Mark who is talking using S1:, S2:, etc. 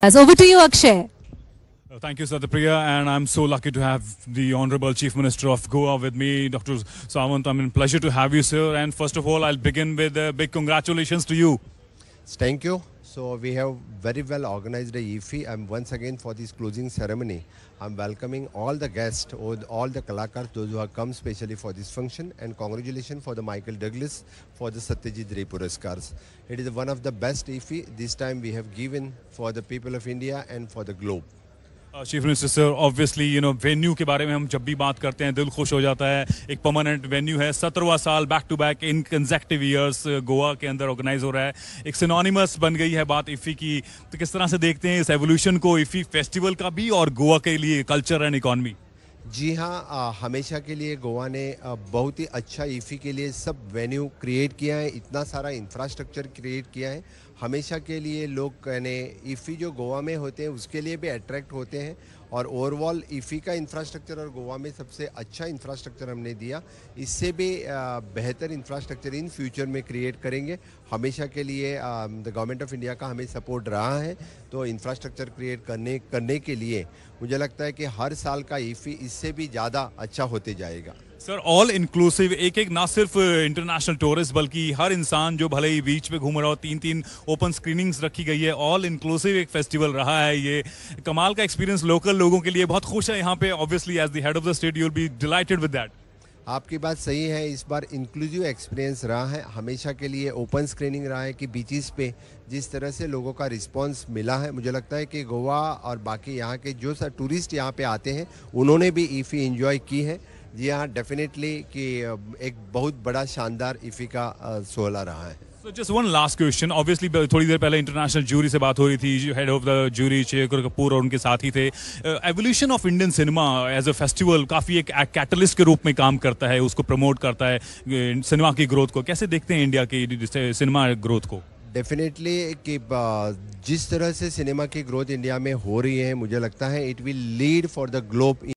S1: As over to you, Akshay.
S2: Uh, thank you, Satyapriya, and I'm so lucky to have the Honorable Chief Minister of Goa with me, Dr. Sawant. I in pleasure to have you, sir. And first of all, I'll begin with a big congratulations to you. Thank you.
S1: So we have very well organized the IFI. I'm once again for this closing ceremony. I'm welcoming all the guests, all the kalakars, those who have come specially for this function, and congratulations for the Michael Douglas for the Satyajit Ray Puraskars. It is one of the best IFI this time we have given for the people of India and for the globe.
S2: Chief minister sir obviously you know venue के बारे में हम जब भी बात करते हैं दिल खुश हो जाता है एक परमानेंट वेन्यू है सत्रहवा साल back to back in consecutive years Goa के अंदर ऑर्गेनाइज हो रहा है एक सिनोनिमस बन गई है बात इफ़ी की तो किस तरह से देखते हैं इस एवोल्यूशन को इफ़ी फेस्टिवल का भी और गोवा के लिए कल्चर एंड इकॉनमी
S1: जी हाँ हमेशा के लिए गोवा ने बहुत ही अच्छा ईफी e के लिए सब वेन्यू क्रिएट किया है इतना सारा इंफ्रास्ट्रक्चर क्रिएट किया है हमेशा के लिए लोग कहने ईफी e जो गोवा में होते हैं उसके लिए भी अट्रैक्ट होते हैं और ओवरऑल ईफी e का इंफ्रास्ट्रक्चर और गोवा में सबसे अच्छा इंफ्रास्ट्रक्चर हमने दिया इससे भी बेहतर इंफ्रास्ट्रक्चर इन फ्यूचर में क्रिएट करेंगे हमेशा के लिए द गवर्नमेंट ऑफ इंडिया का हमें सपोर्ट रहा है तो इंफ्रास्ट्रक्चर क्रिएट करने करने के लिए मुझे लगता है कि हर साल का ईफी इस इससे भी ज़्यादा अच्छा होते जाएगा
S2: सर ऑल इंक्लूसिव एक एक ना सिर्फ इंटरनेशनल uh, टूरिस्ट बल्कि हर इंसान जो भले ही बीच पे घूम रहा हो तीन तीन ओपन स्क्रीनिंग्स रखी गई है ऑल इंक्लूसिव एक फेस्टिवल रहा है ये कमाल का एक्सपीरियंस लोकल लोगों के लिए बहुत खुश है यहाँ पे obviously as the head of the state you'll be delighted with that
S1: आपकी बात सही है इस बार इंक्लूसिव एक्सपीरियंस रहा है हमेशा के लिए ओपन स्क्रीनिंग रहा है कि बीचेस पे जिस तरह से लोगों का रिस्पांस मिला है मुझे लगता है कि गोवा और बाकी यहाँ के जो सर टूरिस्ट यहाँ पे आते हैं उन्होंने भी ईफ़ी इन्जॉय की है जी हाँ डेफिनेटली कि एक बहुत बड़ा शानदार ईफ़ी का सोहला रहा है
S2: just one last question obviously थोड़ी देर पहले इंटरनेशनल जूरी से बात हो रही थी head of the jury Shekhar Kapur और उनके साथ ही थे evolution of Indian cinema as a festival काफ़ी एक कैटलिस्ट के रूप में काम करता है उसको प्रमोट करता है सिनेमा की ग्रोथ को कैसे देखते हैं इंडिया की सिनेमा ग्रोथ को
S1: डेफिनेटली कि जिस तरह से सिनेमा की ग्रोथ इंडिया में हो रही है मुझे लगता है it will lead for the globe